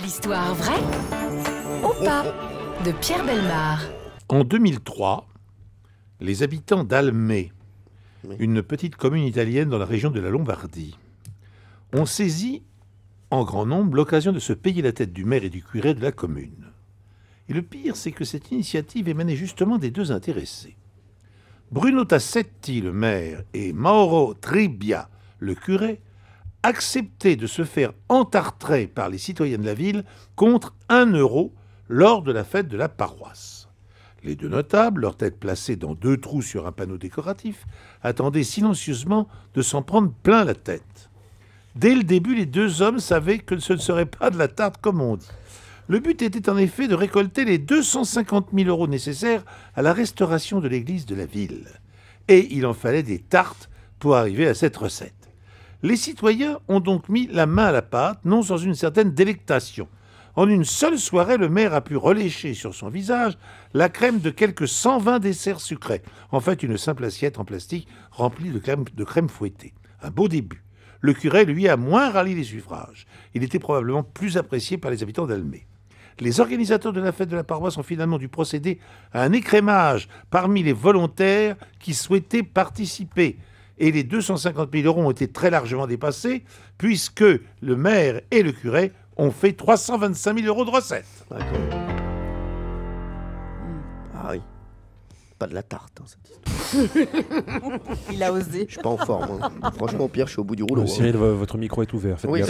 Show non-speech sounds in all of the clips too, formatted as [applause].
L'histoire vraie ou pas de Pierre Belmar. En 2003, les habitants d'Almé, une petite commune italienne dans la région de la Lombardie, ont saisi en grand nombre l'occasion de se payer la tête du maire et du curé de la commune. Et le pire, c'est que cette initiative émanait justement des deux intéressés. Bruno Tassetti, le maire, et Mauro Tribbia, le curé, accepté de se faire entartrer par les citoyens de la ville contre un euro lors de la fête de la paroisse. Les deux notables, leurs têtes placées dans deux trous sur un panneau décoratif, attendaient silencieusement de s'en prendre plein la tête. Dès le début, les deux hommes savaient que ce ne serait pas de la tarte comme on dit. Le but était en effet de récolter les 250 000 euros nécessaires à la restauration de l'église de la ville. Et il en fallait des tartes pour arriver à cette recette. Les citoyens ont donc mis la main à la pâte, non sans une certaine délectation. En une seule soirée, le maire a pu relécher sur son visage la crème de quelques 120 desserts sucrés. En fait, une simple assiette en plastique remplie de crème, de crème fouettée. Un beau début. Le curé, lui, a moins rallié les suffrages. Il était probablement plus apprécié par les habitants d'Almé. Les organisateurs de la fête de la paroisse ont finalement dû procéder à un écrémage parmi les volontaires qui souhaitaient participer et les 250 000 euros ont été très largement dépassés, puisque le maire et le curé ont fait 325 000 euros de recettes. Ah oui. Pas de la tarte, hein, cette histoire. [laughs] Il a osé. Je suis pas en forme. Hein. Franchement, au pire, je suis au bout du rouleau. Cyril, hein. votre micro est ouvert. Oui,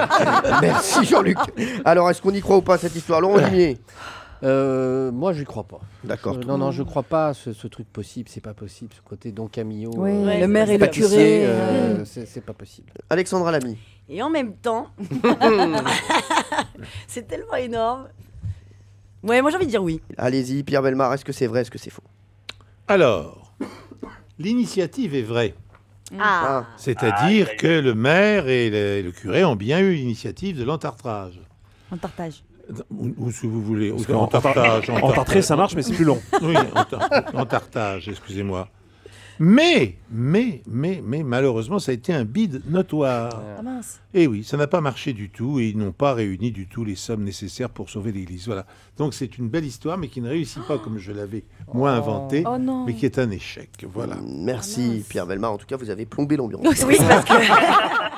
[laughs] Merci Jean-Luc. Alors, est-ce qu'on y croit ou pas cette histoire Laurent Limier [laughs] Euh, moi, je n'y crois pas. D'accord. Euh, non, non, je ne crois pas ce, ce truc possible. C'est pas possible. Ce côté Don Camillo. Euh, le maire et le curé. Mm. c'est pas possible. Alexandra l'ami Et en même temps, [laughs] c'est tellement énorme. moi j'ai envie de dire oui. Allez-y, Pierre Belmar, est-ce que c'est vrai, est-ce que c'est faux Alors, l'initiative est vraie. Ah. ah. C'est-à-dire que le maire et le, curé ont bien eu l'initiative de l'entartrage. Entartage. Ou, si vous voulez. en, tartage, en, ça marche, mais c'est plus long. [laughs] Oui, en, tartage, excusez-moi. Mais, mais, mais, mais, malheureusement, ça a été un bide notoire. Ah, ah Et eh oui, ça n'a pas marché du tout et ils n'ont pas réuni du tout les sommes nécessaires pour sauver l'Église. Voilà. Donc c'est une belle histoire, mais qui ne réussit pas comme je l'avais moi oh. inventé oh, mais qui est un échec. Voilà. Merci ah, Pierre Velmar En tout cas, vous avez plombé l'ambiance. Oui, parce que. [laughs]